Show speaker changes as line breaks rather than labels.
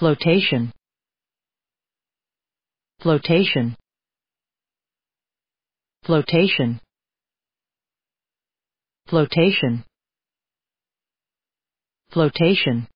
flotation flotation flotation flotation flotation